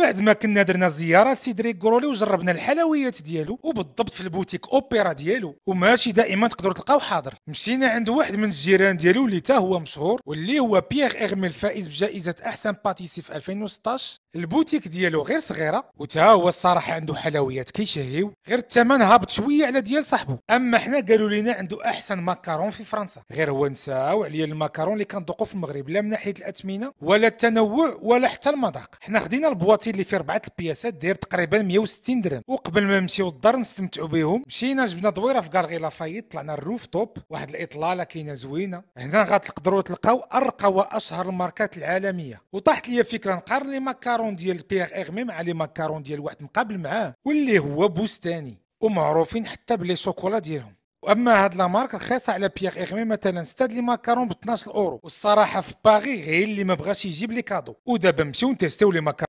بعد ما كنا درنا زياره سيدريك غرولي وجربنا الحلويات ديالو وبالضبط في البوتيك اوبيرا ديالو وماشي دائما تقدروا تلقاو حاضر مشينا عند واحد من الجيران ديالو اللي تا هو مشهور واللي هو بيير ايرمي الفائز بجائزه احسن باتيسي في 2016 البوتيك ديالو غير صغيره وتا هو الصراحه عنده حلويات كيشهيو غير الثمن هابط شويه على ديال صاحبو اما حنا قالوا لينا عنده احسن ماكارون في فرنسا غير هو نساو عليا الماكارون اللي كندوقو في المغرب لا من ناحيه الاثمنه ولا التنوع ولا حتى المذاق حنا خدينا البواط البروتين اللي فيه اربعه البياسات داير تقريبا 160 درهم وقبل ما نمشيو للدار نستمتعوا بهم مشينا جبنا دويره في كارغي لافايت طلعنا الروف توب واحد الاطلاله كاينه زوينه هنا غتقدروا تلقاو ارقى واشهر الماركات العالميه وطاحت لي فكره نقارن لي ماكارون ديال بيغ اغمي مع لي ماكارون ديال واحد مقابل معاه واللي هو بوستاني ومعروفين حتى بلي شوكولا ديالهم واما هاد لامارك رخيصه على بيغ اغمي مثلا ستاد لي ماكارون ب 12 اورو والصراحه في باغي غير اللي ما بغاش يجيب لي كادو ودابا نمشيو نتيستيو لي ماكارون